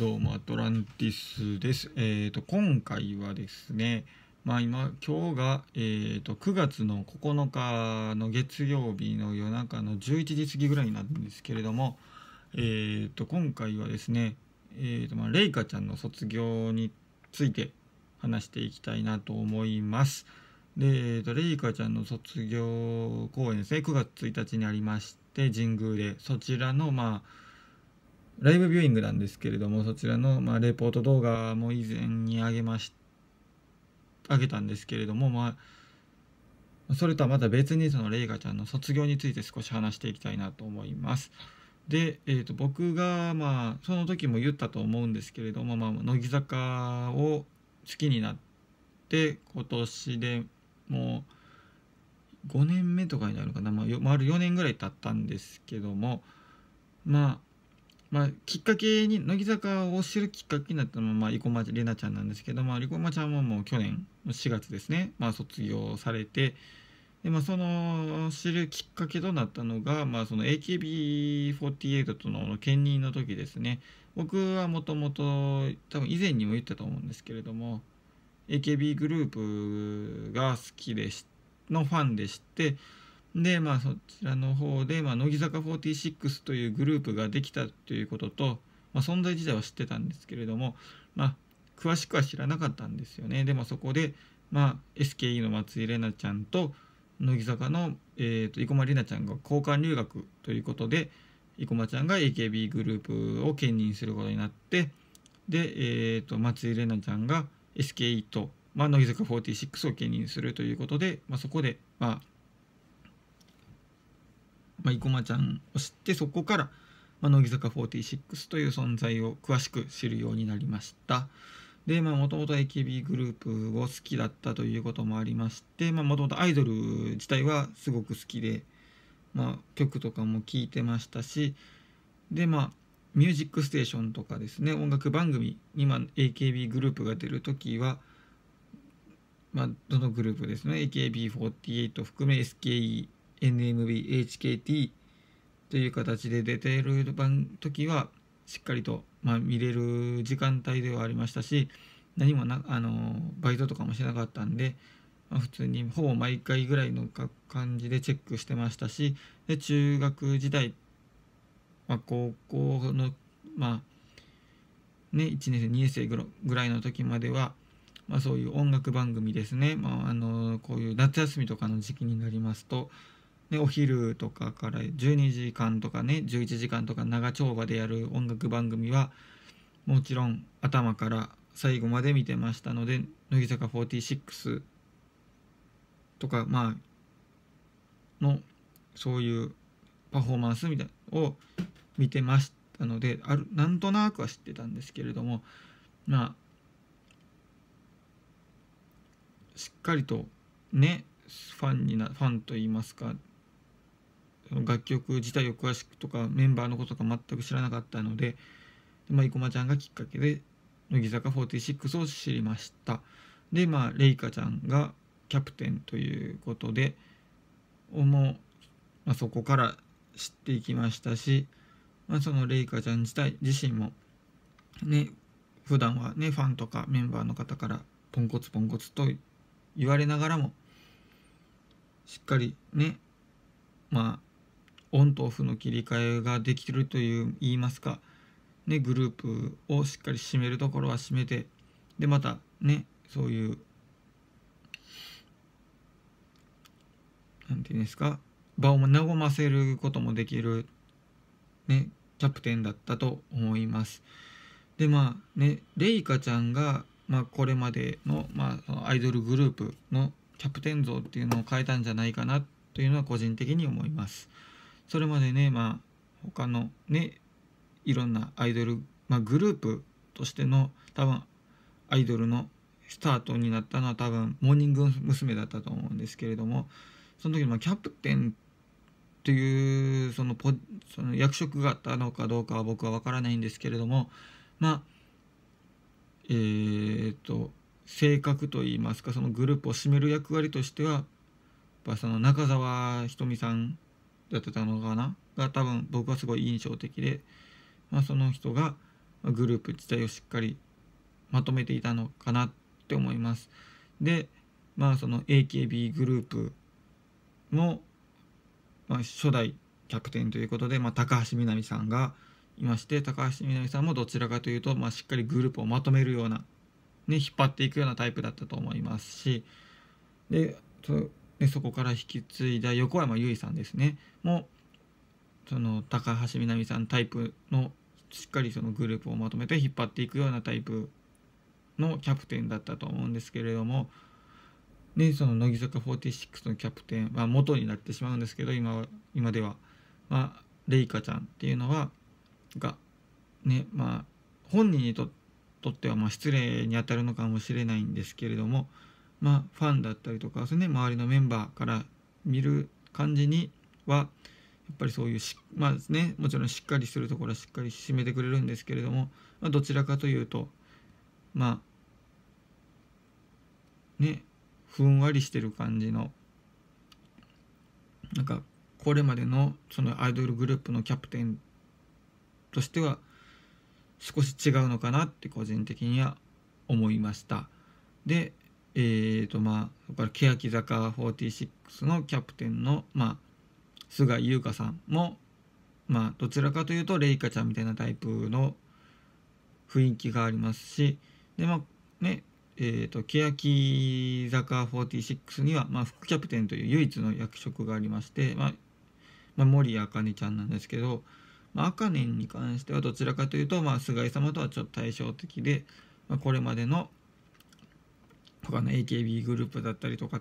どうもアトランティスです。えっ、ー、と今回はですね、まあ今今日がえっ、ー、と9月の9日の月曜日の夜中の11時過ぎぐらいになるんですけれども、えっ、ー、と今回はですね、えっ、とまあレイカちゃんの卒業について話していきたいなと思います。で、えーとレイカちゃんの卒業公演ですね9月1日にありまして神宮でそちらのまあライブビューイングなんですけれども、そちらの、まあ、レポート動画も以前に上げまし、上げたんですけれども、まあ、それとはまた別にそのレイガちゃんの卒業について少し話していきたいなと思います。で、えー、と僕が、まあ、その時も言ったと思うんですけれども、まあ、乃木坂を好きになって、今年でもう5年目とかになるのかな、まあ、丸4年ぐらい経ったんですけども、まあ、まあ、きっかけに乃木坂を知るきっかけになったのは、まあ、生駒里奈ちゃんなんですけど、まあ、生駒ちゃんはもう去年の4月ですね、まあ、卒業されてで、まあ、その知るきっかけとなったのが、まあ、その AKB48 との兼任の時ですね僕はもともと多分以前にも言ったと思うんですけれども AKB グループが好きでしのファンでしてで、まあ、そちらの方で、まあ、乃木坂46というグループができたということと、まあ、存在自体は知ってたんですけれども、まあ、詳しくは知らなかったんですよね。で、もそこで、まあ、SKE の松井玲奈ちゃんと乃木坂の、えーと、生駒里奈ちゃんが交換留学ということで生駒ちゃんが AKB グループを兼任することになってで、えーと、と松井玲奈ちゃんが SKE と、まあ、乃木坂46を兼任するということで、まあ、そこで、まあ、まあ、生駒ちゃんを知ってそこから、まあ、乃木坂46という存在を詳しく知るようになりましたでもともと AKB グループを好きだったということもありましてもともとアイドル自体はすごく好きで、まあ、曲とかも聴いてましたしでまあミュージックステーションとかですね音楽番組今 AKB グループが出る時はまあ、どのグループですね AKB48 含め SKE NMBHKT という形で出ている時はしっかりと、まあ、見れる時間帯ではありましたし何もなあのバイトとかもしなかったんで、まあ、普通にほぼ毎回ぐらいの感じでチェックしてましたしで中学時代、まあ、高校のまあね1年生2年生ぐらいの時までは、まあ、そういう音楽番組ですね、まあ、あのこういう夏休みとかの時期になりますとでお昼とかから12時間とかね11時間とか長丁場でやる音楽番組はもちろん頭から最後まで見てましたので乃木坂46とかまあのそういうパフォーマンスみたいを見てましたのであるなんとなくは知ってたんですけれどもまあしっかりとねファンになファンといいますか楽曲自体を詳しくとかメンバーのこととか全く知らなかったのでで、まあ、生駒ちゃんがきっかけで乃木坂46を知りましたでまあレイカちゃんがキャプテンということでう、まあ、そこから知っていきましたし、まあ、そのレイカちゃん自体自身もね普段はねファンとかメンバーの方からポンコツポンコツと言われながらもしっかりねまあオンとオフの切り替えができるという言いますか、ね、グループをしっかり締めるところは締めてでまたねそういう何て言うんですか場を和ませることもできる、ね、キャプテンだったと思います。でまあねレイカちゃんが、まあ、これまでの,、まあ、アイドルグループのキャプテン像っていうのを変えたんじゃないかなというのは個人的に思います。それまでね、まあ、他のね、いろんなアイドル、まあ、グループとしての多分アイドルのスタートになったのは多分モーニング娘。だったと思うんですけれどもその時のキャプテンというそのポその役職があったのかどうかは僕は分からないんですけれどもまあえー、っと性格といいますかそのグループを占める役割としてはやっぱその中澤ひとみさんだったのかなが多分僕はすごい印象的で、まあ、その人がグループ自体をしっかりまとめていたのかなって思います。でまあその AKB グループの、まあ、初代キャプテンということで、まあ、高橋みなみさんがいまして高橋みなみさんもどちらかというと、まあ、しっかりグループをまとめるような、ね、引っ張っていくようなタイプだったと思いますしででそこから引き継いだ横山由依さんですねもその高橋みなみさんタイプのしっかりそのグループをまとめて引っ張っていくようなタイプのキャプテンだったと思うんですけれども、ね、その乃木坂46のキャプテン、は元になってしまうんですけど今は今では、まあ、レイカちゃんっていうのはが、ねまあ、本人にとってはま失礼にあたるのかもしれないんですけれども。まあ、ファンだったりとかですね周りのメンバーから見る感じにはやっぱりそういうし、まあですね、もちろんしっかりするところはしっかり締めてくれるんですけれども、まあ、どちらかというとまあねふんわりしてる感じのなんかこれまでのそのアイドルグループのキャプテンとしては少し違うのかなって個人的には思いました。でえーとまあ、これ欅坂46のキャプテンの、まあ、菅井優香さんも、まあ、どちらかというとレイカちゃんみたいなタイプの雰囲気がありますしで、まあねえーと、欅坂46には、まあ、副キャプテンという唯一の役職がありまして、まあまあ、森ちゃんなんですけど、まあ、茜に関してはどちらかというと、まあ、菅井様とはちょっと対照的で、まあ、これまでの他の AKB グループだったりとか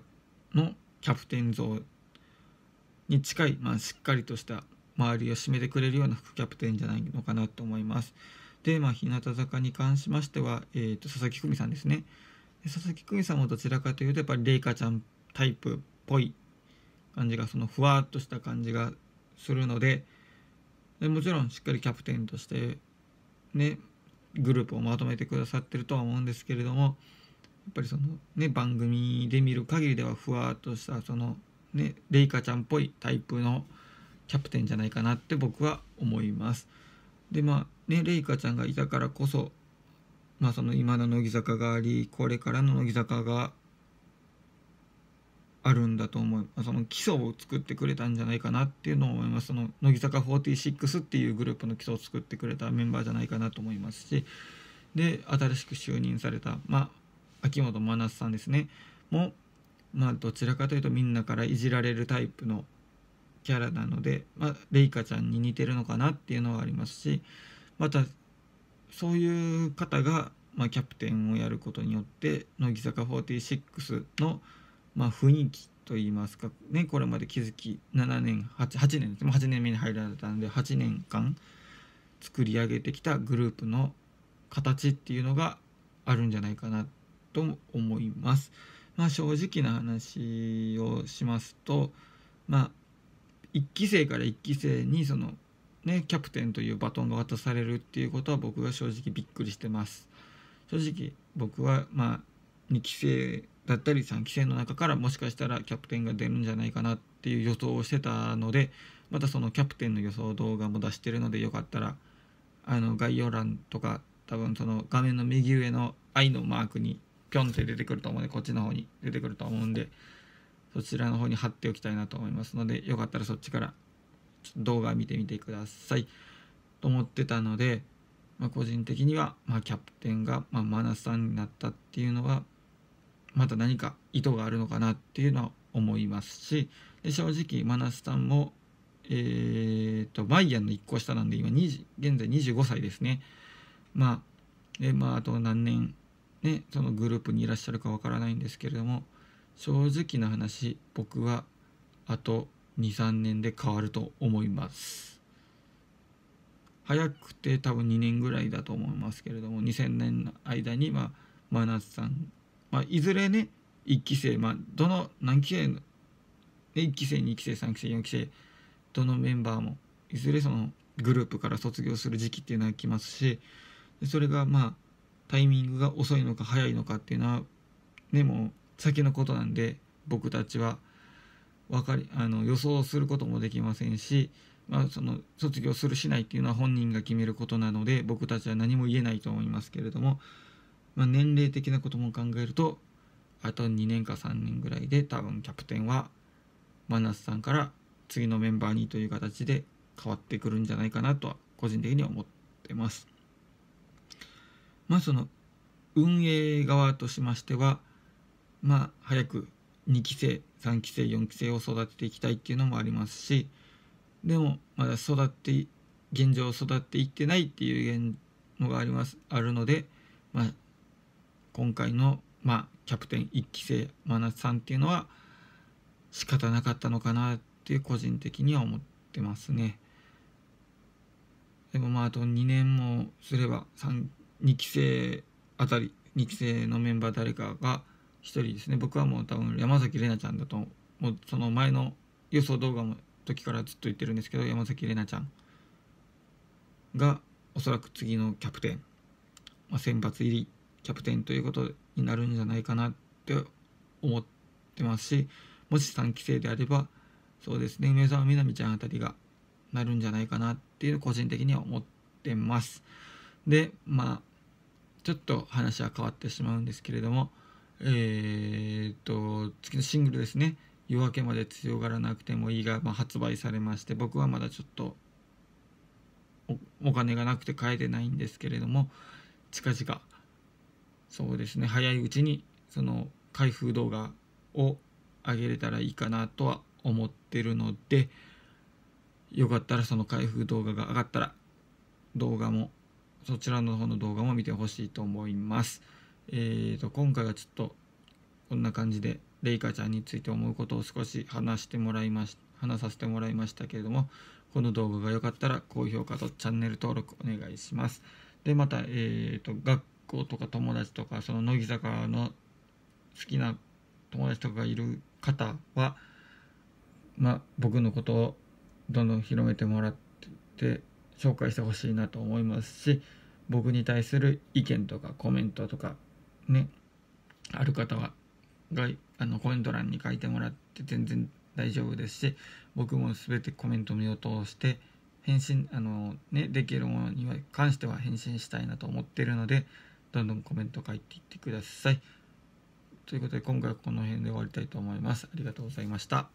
のキャプテン像に近い、まあ、しっかりとした周りを締めてくれるような副キャプテンじゃないのかなと思います。で、まあ、日向坂に関しましては、えーと、佐々木久美さんですね。佐々木久美さんもどちらかというとやっぱり麗華ちゃんタイプっぽい感じがそのふわっとした感じがするのででもちろんしっかりキャプテンとしてねグループをまとめてくださってるとは思うんですけれどもっぱりそのね番組で見る限りではふわっとしたそのねレイカちゃんっぽいタイプのキャプテンじゃないかなって僕は思います。でまあねレイカちゃんがいたからこそまあその今の乃木坂がありこれからの乃木坂があるんだと思うその基礎を作ってくれたんじゃないかなっていうのを思いますその乃木坂46っていうグループの基礎を作ってくれたメンバーじゃないかなと思いますしで新しく就任されたまあ秋元真夏さんですねもまあどちらかというとみんなからいじられるタイプのキャラなので、まあ、レイカちゃんに似てるのかなっていうのはありますしまたそういう方が、まあ、キャプテンをやることによって乃木坂46の、まあ、雰囲気といいますか、ね、これまで気づき7年 8, 8年ですね8年目に入られたので8年間作り上げてきたグループの形っていうのがあるんじゃないかなってと思います。まあ、正直な話をしますと、まあ、1期生から1期生にその、ね、キャプテンというバトンが渡されるっていうことは僕が正直びっくりしてます。正直僕は、まあ、2期生だったり3期生の中からもしかしたらキャプテンが出るんじゃないかなっていう予想をしてたのでまたそのキャプテンの予想動画も出してるのでよかったらあの概要欄とか多分その画面の右上の愛のマークにぴょんって出てくると思うんでこっちの方に出てくると思うんでそちらの方に貼っておきたいなと思いますのでよかったらそっちから動画見てみてくださいと思ってたので、まあ、個人的には、まあ、キャプテンが、まあ、マナさんになったっていうのはまた何か意図があるのかなっていうのは思いますしで正直マナスさんもえーと、バイヤンの1個下なんで今2現在25歳ですねまあでまああと何年ね、そのグループにいらっしゃるかわからないんですけれども正直な話僕はあと23年で変わると思います早くて多分2年ぐらいだと思いますけれども2000年の間にまあ真夏さん、まあ、いずれね1期生、まあ、どの何期生の1期生2期生3期生4期生どのメンバーもいずれそのグループから卒業する時期っていうのは来ますしそれがまあタイミングが遅いのか早いのかっていうのはねもう先のことなんで僕たちは分かりあの予想することもできませんし、まあ、その卒業するしないっていうのは本人が決めることなので僕たちは何も言えないと思いますけれども、まあ、年齢的なことも考えるとあと2年か3年ぐらいで多分キャプテンは真夏さんから次のメンバーにという形で変わってくるんじゃないかなとは個人的には思ってます。まあその運営側としましてはまあ早く2期生3期生4期生を育てていきたいっていうのもありますしでもまだ育って現状育っていってないっていうのがありますあるので、まあ、今回の、まあ、キャプテン1期生真夏さんっていうのは仕方なかったのかなっていう個人的には思ってますね。でもまああと2年もすれば3 2期生あたり2期生のメンバー誰かが1人ですね僕はもう多分山崎怜奈ちゃんだともうその前の予想動画の時からずっと言ってるんですけど山崎怜奈ちゃんがおそらく次のキャプテン、まあ、選抜入りキャプテンということになるんじゃないかなって思ってますしもし3期生であればそうですね梅澤みなみちゃんあたりがなるんじゃないかなっていう個人的には思ってます。でまあちょっと話は変わってしまうんですけれども、えー、っと、次のシングルですね。夜明けまで強がらなくてもいいが、まあ、発売されまして、僕はまだちょっとお金がなくて買えてないんですけれども、近々、そうですね、早いうちに、その、開封動画を上げれたらいいかなとは思ってるので、よかったらその開封動画が上がったら、動画もそちらの方の動画も見てほしいと思います。えーと、今回はちょっとこんな感じで、レイカちゃんについて思うことを少し話してもらいまし、話させてもらいましたけれども、この動画が良かったら高評価とチャンネル登録お願いします。で、また、えーと、学校とか友達とか、その乃木坂の好きな友達とかがいる方は、まあ、僕のことをどんどん広めてもらって紹介してほしいなと思いますし僕に対する意見とかコメントとかねある方はがあのコメント欄に書いてもらって全然大丈夫ですし僕も全てコメントを見を通して返信あの、ね、できるものには関しては返信したいなと思ってるのでどんどんコメント書いていってください。ということで今回はこの辺で終わりたいと思います。ありがとうございました。